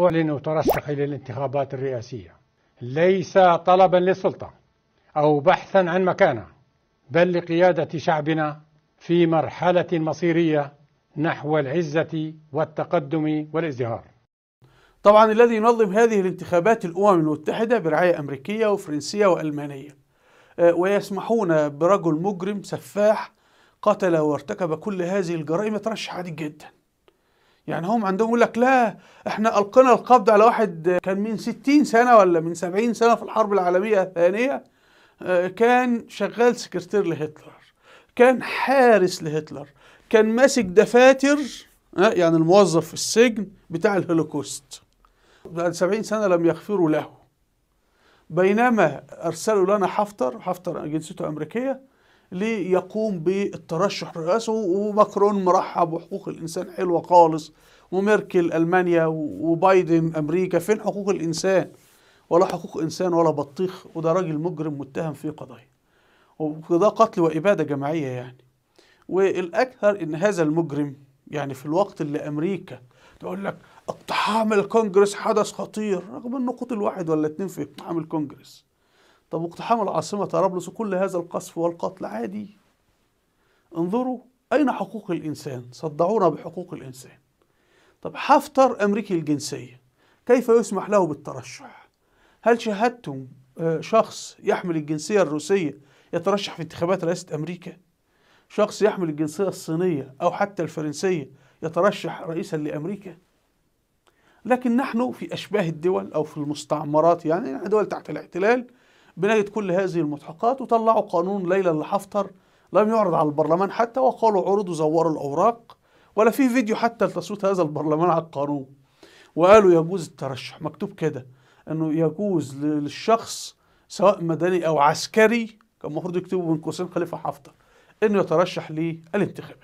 أعلن وترشح إلى الانتخابات الرئاسية ليس طلبا للسلطة أو بحثا عن مكانة بل لقيادة شعبنا في مرحلة مصيرية نحو العزة والتقدم والازدهار طبعا الذي ينظم هذه الانتخابات الأمم المتحدة برعاية أمريكية وفرنسية وألمانية أه، ويسمحون برجل مجرم سفاح قتل وارتكب كل هذه الجرائم ترشح عادي جدا يعني هم عندهم يقول لك لا احنا القينا القبض على واحد كان من 60 سنه ولا من 70 سنه في الحرب العالميه الثانيه آه، كان شغال سكرتير لهتلر كان حارس لهتلر كان ماسك دفاتر آه، يعني الموظف في السجن بتاع الهولوكوست بعد 70 سنه لم يغفروا له بينما ارسلوا لنا حفتر حفتر جنسيته امريكيه ليقوم بالترشح الرئاسي وماكرون مرحب وحقوق الإنسان حلوة خالص وميركل ألمانيا وبايدن أمريكا فين حقوق الإنسان ولا حقوق إنسان ولا بطيخ وده راجل مجرم متهم في قضايا وده قتل وإبادة جماعية يعني والأكثر إن هذا المجرم يعني في الوقت اللي أمريكا تقول لك اقتحام الكونجرس حدث خطير رغم انه قتل واحد ولا اتنين في اقتحام الكونجرس طب واقتحام العاصمة طرابلس وكل هذا القصف والقتل عادي انظروا أين حقوق الإنسان صدعونا بحقوق الإنسان طب حفتر أمريكي الجنسية كيف يسمح له بالترشح هل شاهدتم آه، شخص يحمل الجنسية الروسية يترشح في انتخابات رئاسة أمريكا شخص يحمل الجنسية الصينية أو حتى الفرنسية يترشح رئيسا لأمريكا لكن نحن في أشباه الدول أو في المستعمرات يعني دول تحت الاحتلال بناية كل هذه الملحقات وطلعوا قانون ليلى لحفتر لم يعرض على البرلمان حتى وقالوا عرضوا زوروا الأوراق ولا في فيديو حتى لتصويت هذا البرلمان على القانون وقالوا يجوز الترشح مكتوب كده انه يجوز للشخص سواء مدني او عسكري كان المفروض يكتبوا بين قوسين خليفه حفتر انه يترشح للانتخابات